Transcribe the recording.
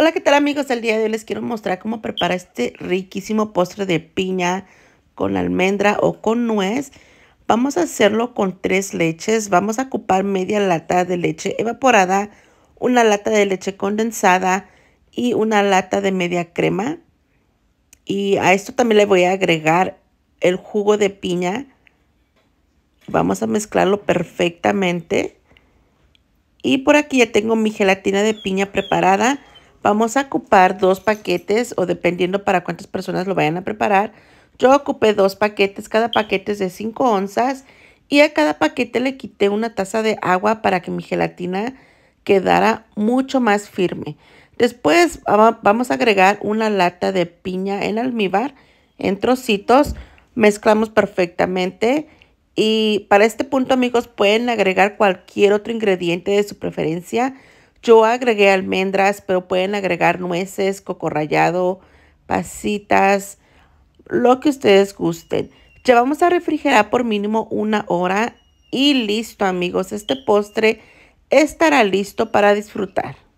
Hola, ¿qué tal amigos? El día de hoy les quiero mostrar cómo preparar este riquísimo postre de piña con almendra o con nuez. Vamos a hacerlo con tres leches. Vamos a ocupar media lata de leche evaporada, una lata de leche condensada y una lata de media crema. Y a esto también le voy a agregar el jugo de piña. Vamos a mezclarlo perfectamente. Y por aquí ya tengo mi gelatina de piña preparada. Vamos a ocupar dos paquetes o dependiendo para cuántas personas lo vayan a preparar. Yo ocupé dos paquetes, cada paquete es de 5 onzas y a cada paquete le quité una taza de agua para que mi gelatina quedara mucho más firme. Después vamos a agregar una lata de piña en almíbar en trocitos, mezclamos perfectamente y para este punto amigos pueden agregar cualquier otro ingrediente de su preferencia yo agregué almendras, pero pueden agregar nueces, coco rallado, pasitas, lo que ustedes gusten. Ya vamos a refrigerar por mínimo una hora y listo amigos, este postre estará listo para disfrutar.